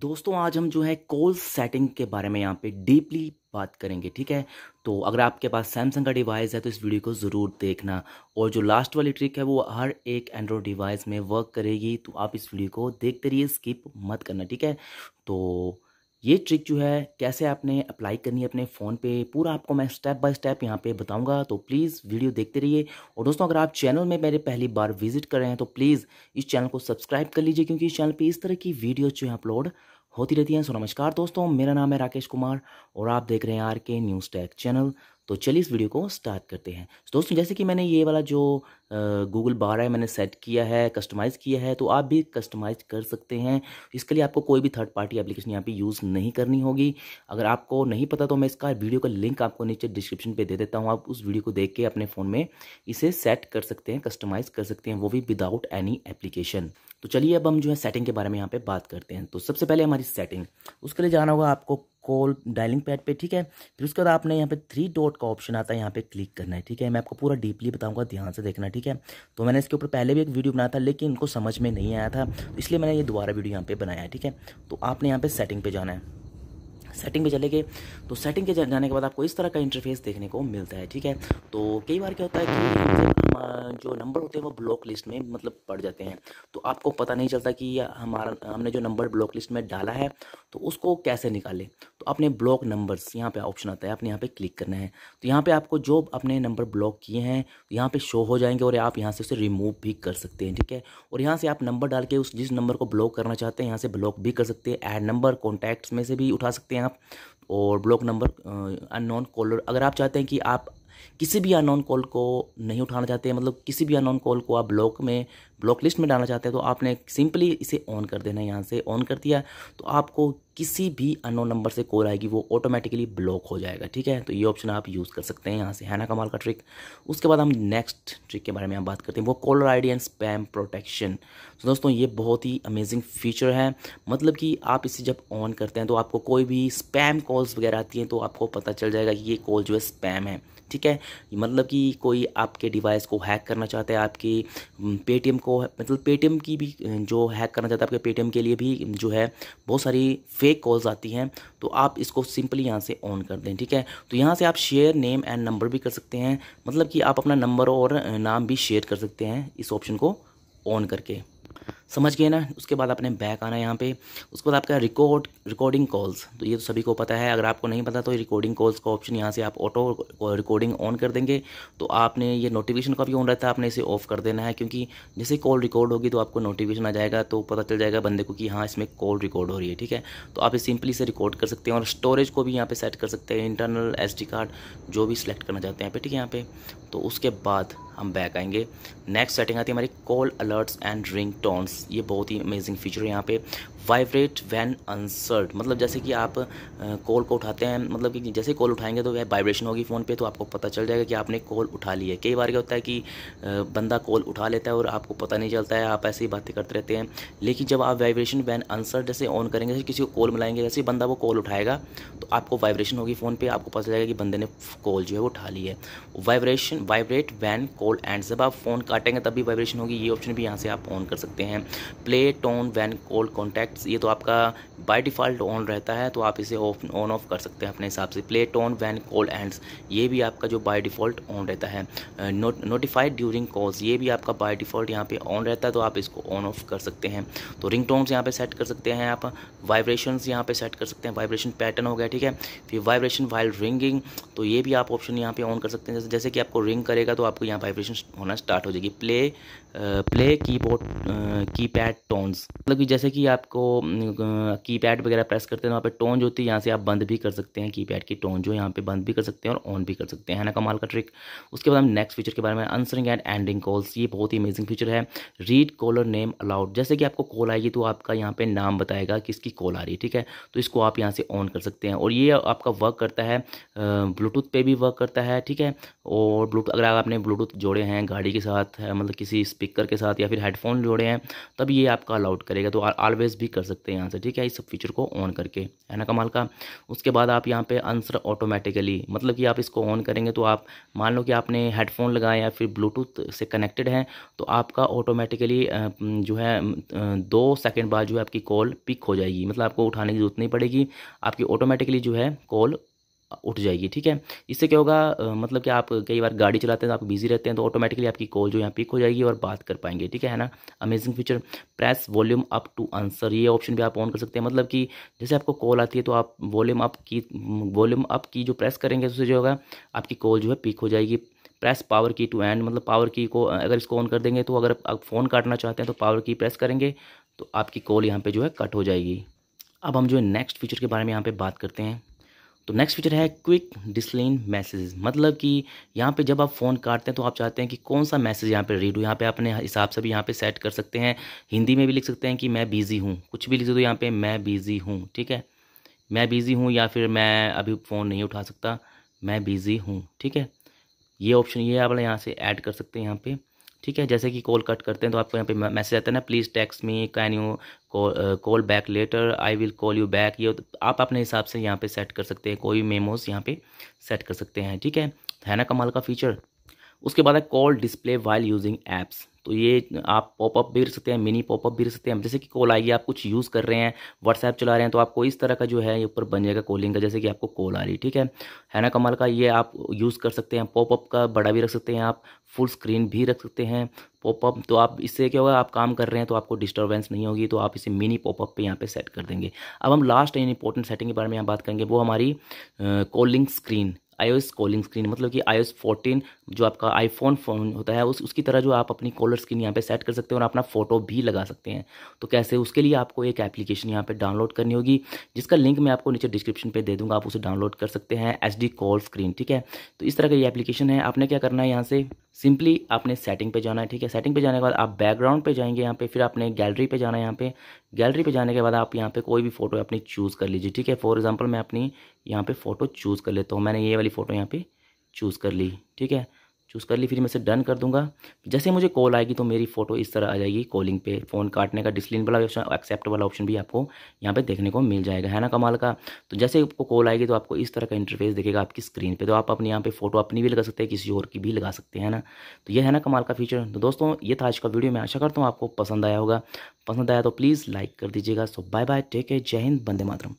दोस्तों आज हम जो है कॉल सेटिंग के बारे में यहाँ पे डीपली बात करेंगे ठीक है तो अगर आपके पास सैमसंग का डिवाइस है तो इस वीडियो को ज़रूर देखना और जो लास्ट वाली ट्रिक है वो हर एक एंड्रॉयड डिवाइस में वर्क करेगी तो आप इस वीडियो को देखते रहिए स्किप मत करना ठीक है तो ये ट्रिक जो है कैसे आपने अप्लाई करनी है अपने फ़ोन पे पूरा आपको मैं स्टेप बाय स्टेप यहाँ पे बताऊँगा तो प्लीज़ वीडियो देखते रहिए और दोस्तों अगर आप चैनल में मेरे पहली बार विजिट कर रहे हैं तो प्लीज़ इस चैनल को सब्सक्राइब कर लीजिए क्योंकि इस चैनल पर इस तरह की वीडियो जो है अपलोड होती रहती हैं सो नमस्कार दोस्तों मेरा नाम है राकेश कुमार और आप देख रहे हैं आर के न्यूज़ टैक चैनल तो चलिए इस वीडियो को स्टार्ट करते हैं तो दोस्तों जैसे कि मैंने ये वाला जो गूगल बार है मैंने सेट किया है कस्टमाइज़ किया है तो आप भी कस्टमाइज़ कर सकते हैं इसके लिए आपको कोई भी थर्ड पार्टी एप्लीकेशन यहाँ पे यूज़ नहीं करनी होगी अगर आपको नहीं पता तो मैं इसका वीडियो का लिंक आपको नीचे डिस्क्रिप्शन पर दे देता हूँ आप उस वीडियो को देख के अपने फ़ोन में इसे सेट कर सकते हैं कस्टमाइज़ कर सकते हैं वो भी विदाउट एनी एप्लीकेशन तो चलिए अब हम जो है सेटिंग के बारे में यहाँ पर बात करते हैं तो सबसे पहले हमारी सेटिंग उसके लिए जाना होगा आपको कॉल डायलिंग पैड पे ठीक है फिर उसके बाद आपने यहाँ पे थ्री डॉट का ऑप्शन आता है यहाँ पे क्लिक करना है ठीक है मैं आपको पूरा डीपली बताऊंगा ध्यान से देखना ठीक है तो मैंने इसके ऊपर पहले भी एक वीडियो बनाया था लेकिन उनको समझ में नहीं आया था तो इसलिए मैंने ये दोबारा वीडियो यहाँ पर बनाया है ठीक है तो आपने यहाँ पे सेटिंग पे जाना है सेटिंग पे चले गए तो सेटिंग के जाने के बाद आपको इस तरह का इंटरफेस देखने को मिलता है ठीक है तो कई बार क्या होता है कि जो नंबर होते हैं वो ब्लॉक लिस्ट में मतलब पड़ जाते हैं तो आपको पता नहीं चलता कि हमारा हमने जो नंबर ब्लॉक लिस्ट में डाला है तो उसको कैसे निकालें तो अपने ब्लॉक नंबर्स यहाँ पे ऑप्शन आता है आपने यहाँ पे क्लिक करना है तो यहाँ पे आपको जो अपने नंबर ब्लॉक किए हैं तो यहाँ पे शो हो जाएंगे और आप यहाँ से उसे रिमूव भी कर सकते हैं ठीक है और यहाँ से आप नंबर डाल के उस जिस नंबर को ब्लॉक करना चाहते हैं यहाँ से ब्लॉक भी कर सकते हैं ऐड नंबर कॉन्टैक्ट्स में से भी उठा सकते हैं आप और ब्लॉक नंबर नॉन कॉलर अगर आप चाहते हैं कि आप किसी भी अनोन कॉल को नहीं उठाना चाहते मतलब किसी भी अनोन कॉल को आप ब्लॉक में ब्लॉक लिस्ट में डालना चाहते हैं तो आपने सिंपली इसे ऑन कर देना है यहाँ से ऑन कर दिया तो आपको किसी भी अनोन नंबर से कॉल आएगी वो ऑटोमेटिकली ब्लॉक हो जाएगा ठीक है तो ये ऑप्शन आप यूज़ कर सकते हैं यहाँ से है ना कमाल का ट्रिक उसके बाद हम नेक्स्ट ट्रिक के बारे में हम बात करते हैं वो caller I and spam protection तो दोस्तों ये बहुत ही अमेजिंग फीचर है मतलब कि आप इसे जब ऑन करते हैं तो आपको कोई भी स्पैम कॉल्स वगैरह आती हैं तो आपको पता चल जाएगा कि ये कॉल जो है स्पैम है ठीक है मतलब कि कोई आपके डिवाइस को हैक करना चाहता है आपकी पेटीएम को मतलब पेटीएम की भी जो हैक करना चाहता है आपके पेटीएम मतलब के लिए भी जो है बहुत सारी फेक कॉल्स आती हैं तो आप इसको सिंपली यहाँ से ऑन कर दें ठीक है तो यहाँ से आप शेयर नेम एंड नंबर भी कर सकते हैं मतलब कि आप अपना नंबर और नाम भी शेयर कर सकते हैं इस ऑप्शन को ऑन करके समझ गए ना उसके बाद आपने बैक आना यहाँ पे उसके बाद आपका रिकॉर्ड रिकॉर्डिंग कॉल्स तो ये तो सभी को पता है अगर आपको नहीं पता तो ये रिकॉर्डिंग कॉल्स का ऑप्शन यहाँ से आप ऑटो रिकॉर्डिंग ऑन कर देंगे तो आपने ये नोटिफिकेशन का भी ऑन रहता है आपने इसे ऑफ कर देना है क्योंकि जैसे कॉल रिकॉर्ड होगी तो आपको नोटिफिकेशन आ जाएगा तो पता चल जाएगा बंदे को कि हाँ इसमें कॉल रिकॉर्ड हो रही है ठीक है तो आप सिंपली से रिकॉर्ड कर सकते हैं और स्टोरेज को भी यहाँ पर सेट कर सकते हैं इंटरनल एस कार्ड जो भी सिलेक्ट करना चाहते हैं पे ठीक है यहाँ पर तो उसके बाद हम बैक आएंगे नेक्स्ट सेटिंग आती है हमारी call alerts and ring tones ये बहुत ही अमेजिंग फीचर है यहाँ पे वाइब्रेट वैन अंसर्ड मतलब जैसे कि आप कॉल को उठाते हैं मतलब कि जैसे कॉल उठाएंगे तो वह वाइब्रेशन होगी फ़ोन पे तो आपको पता चल जाएगा कि आपने कॉल उठा ली है कई बार क्या होता है कि बंदा कॉल उठा लेता है और आपको पता नहीं चलता है आप ऐसे ही बातें करते रहते हैं लेकिन जब आप वाइब्रेशन वैन आंसर जैसे ऑन करेंगे जैसे किसी को कॉल मिलाएंगे जैसे बंदा वो कॉल उठाएगा तो आपको वाइब्रेशन होगी फ़ोन पर आपको पता चलेगा कि बंदे ने कॉल जो है वो उठा ली है vibration vibrate when call and जब आप फ़ोन काटेंगे तब भी वाइब्रेशन होगी ये ऑप्शन भी यहाँ से आप ऑन कर सकते हैं play tone when called contacts ये तो आपका बाय डिफ़ॉल्ट ऑन रहता है तो आप इसे ऑफ ऑन ऑफ कर सकते हैं अपने हिसाब से play tone when called ends ये भी आपका जो बाय डिफ़ॉल्ट ऑन रहता है नोटिफाइड ड्यूरिंग कॉल्स ये भी आपका बाय डिफ़ॉल्ट यहाँ पे ऑन रहता है तो आप इसको ऑन ऑफ कर सकते हैं तो रिंग टोन्स यहाँ पर सेट कर सकते हैं आप वाइब्रेशन यहाँ पर सेट कर सकते हैं वाइब्रेशन पैटर्न हो गया ठीक है फिर वाइब्रेशन वाइल रिंगिंग तो ये भी आप ऑप्शन यहाँ पर ऑन कर सकते हैं जैसे कि आपको रिंग करेगा तो आपको यहाँ वाइब्रेशन होना स्टार्ट हो जाएगी play play keyboard keypad tones मतलब कि जैसे कि आपको कीपैड वगैरह प्रेस करते हैं वहाँ पे टोन जो होती है यहाँ से आप बंद भी कर सकते हैं कीपैड की टोन जो यहाँ पे बंद भी कर सकते हैं और ऑन भी कर सकते हैं है ना कमाल का ट्रिक उसके बाद हम नेक्स्ट फीचर के बारे में आंसरिंग एंड एंडिंग कॉल्स ये बहुत ही अमेजिंग फीचर है रीड कॉलर नेम अलाउड जैसे कि आपको कॉल आएगी तो आपका यहाँ पर नाम बताएगा किसकी कॉल आ रही है ठीक है तो इसको आप यहाँ से ऑन कर सकते हैं और ये आपका वर्क करता है ब्लूटूथ पर भी वर्क करता है ठीक है और ब्लूटूथ अगर आपने ब्लूटूथ जोड़े हैं गाड़ी के साथ मतलब किसी स्पीकर स्पीकर के साथ या फिर हेडफोन जोड़े हैं तब ये आपका अलाउड करेगा तो ऑलवेज भी कर सकते हैं यहाँ से ठीक है इस सब फीचर को ऑन करके है ना कमाल का उसके बाद आप यहाँ पे आंसर ऑटोमेटिकली मतलब कि आप इसको ऑन करेंगे तो आप मान लो कि आपने हेडफोन लगाए या फिर ब्लूटूथ से कनेक्टेड हैं तो आपका ऑटोमेटिकली जो है दो सेकेंड बाद जो है आपकी कॉल पिक हो जाएगी मतलब आपको उठाने की जरूरत नहीं पड़ेगी आपकी ऑटोमेटिकली जो है कॉल उठ जाएगी ठीक है इससे क्या होगा मतलब कि आप कई बार गाड़ी चलाते हैं तो आप बिजी रहते हैं तो ऑटोमेटिकली आपकी कॉल जो यहाँ पिक हो जाएगी और बात कर पाएंगे ठीक है ना amazing feature press volume up to answer ये ऑप्शन भी आप ऑन कर सकते हैं मतलब कि जैसे आपको कॉल आती है तो आप volume up key volume up key जो प्रेस करेंगे उससे जो होगा आपकी कॉल जो है पिक हो जाएगी press power key to end मतलब पावर की को अगर इसको ऑन कर देंगे तो अगर आप फ़ोन काटना चाहते हैं तो पावर की प्रेस करेंगे तो आपकी कॉल यहाँ पर जो है कट हो जाएगी अब हम जो है नेक्स्ट फीचर के बारे में यहाँ पर बात करते हैं तो नेक्स्ट फीचर है क्विक डिसलिन मैसेज मतलब कि यहाँ पे जब आप फ़ोन काटते हैं तो आप चाहते हैं कि कौन सा मैसेज यहाँ पे रीड हो यहाँ पे अपने हिसाब से भी यहाँ पे सेट कर सकते हैं हिंदी में भी लिख सकते हैं कि मैं बिज़ी हूँ कुछ भी लिख दो तो यहाँ पे मैं बिज़ी हूँ ठीक है मैं बिज़ी हूँ या फिर मैं अभी फ़ोन नहीं उठा सकता मैं बिज़ी हूँ ठीक है ये ऑप्शन ये आप यहाँ से ऐड कर सकते हैं यहाँ पर ठीक है जैसे कि कॉल कट करते हैं तो आपको यहाँ पे मैसेज आता है ना please text me can you call back later I will call you back ये आप अपने हिसाब से यहाँ पे सेट कर सकते हैं कोई मेमोज यहाँ पे सेट कर सकते हैं ठीक है है ना कमाल का फीचर उसके बाद है call display while using apps तो ये आप पॉपअप भी कर सकते हैं मिनी पॉपअप भी कर सकते हैं जैसे कि कॉल आएगी आप कुछ यूज़ कर रहे हैं व्हाट्सएप चला रहे हैं तो आपको इस तरह का जो है ये ऊपर बन जाएगा कॉलिंग का जैसे कि आपको कॉल आ रही ठीक है है ना कमल का ये आप यूज़ कर सकते हैं पॉपअप का बड़ा भी रख सकते हैं आप फुल स्क्रीन भी रख सकते हैं पॉपअप तो आप इससे क्या होगा आप काम कर रहे हैं तो आपको डिस्टर्बेंस नहीं होगी तो आप इसे मिनी पॉपअप पे यहाँ पे सेट कर देंगे अब हम लास्ट एंड इंपॉर्टेंट सेटिंग के बारे में यहाँ बात करेंगे वो हमारी calling screen iOS calling screen मतलब कि आईओएस 14 जो आपका आईफोन फ़ोन होता है उस उसकी तरह जो आप अपनी कॉलर स्क्रीन यहाँ पे सेट कर सकते हैं और अपना फ़ोटो भी लगा सकते हैं तो कैसे उसके लिए आपको एक एप्लीकेशन यहाँ पे डाउनलोड करनी होगी जिसका लिंक मैं आपको नीचे डिस्क्रिप्शन पर दे दूँगा आप उसे डाउनलोड कर सकते हैं एच कॉल स्क्रीन ठीक है तो इस तरह का ये एप्लीकेशन है आपने क्या करना है यहाँ से सिंपली आपने सेटिंग पे जाना है ठीक है सेटिंग पे जाने के बाद आप बैकग्राउंड पे जाएंगे यहाँ पे फिर आपने गैलरी पे जाना है यहाँ पे गैलरी पे जाने के बाद आप यहाँ पे कोई भी फोटो अपनी चूज़ कर लीजिए ठीक है फॉर एग्जांपल मैं अपनी यहाँ पे फ़ोटो चूज़ कर लेता हूँ मैंने ये वाली फ़ोटो यहाँ पे चूज़ कर ली ठीक है चूज़ कर ली फिर मैं इसे डन कर दूंगा जैसे मुझे कॉल आएगी तो मेरी फ़ोटो इस तरह आ जाएगी कॉलिंग पे फ़ोन काटने का डिसलिन वाला ऑप्शन एक्सेप्ट वाला ऑप्शन भी आपको यहाँ पे देखने को मिल जाएगा है ना कमाल का तो जैसे आपको कॉल आएगी तो आपको इस तरह का इंटरफेस देखेगा आपकी स्क्रीन पर तो आप अपने यहाँ पर फ़ोटो अपनी भी लगा सकते हैं किसी और की भी लगा सकते हैं ना तो यह है ना कमाल का फीचर तो दोस्तों ये था आज का वीडियो मैं आशा करता हूँ आपको पसंद आया होगा पसंद आया तो प्लीज़ लाइक कर दीजिएगा so bye bye take care जय हिंद बंदे मातरम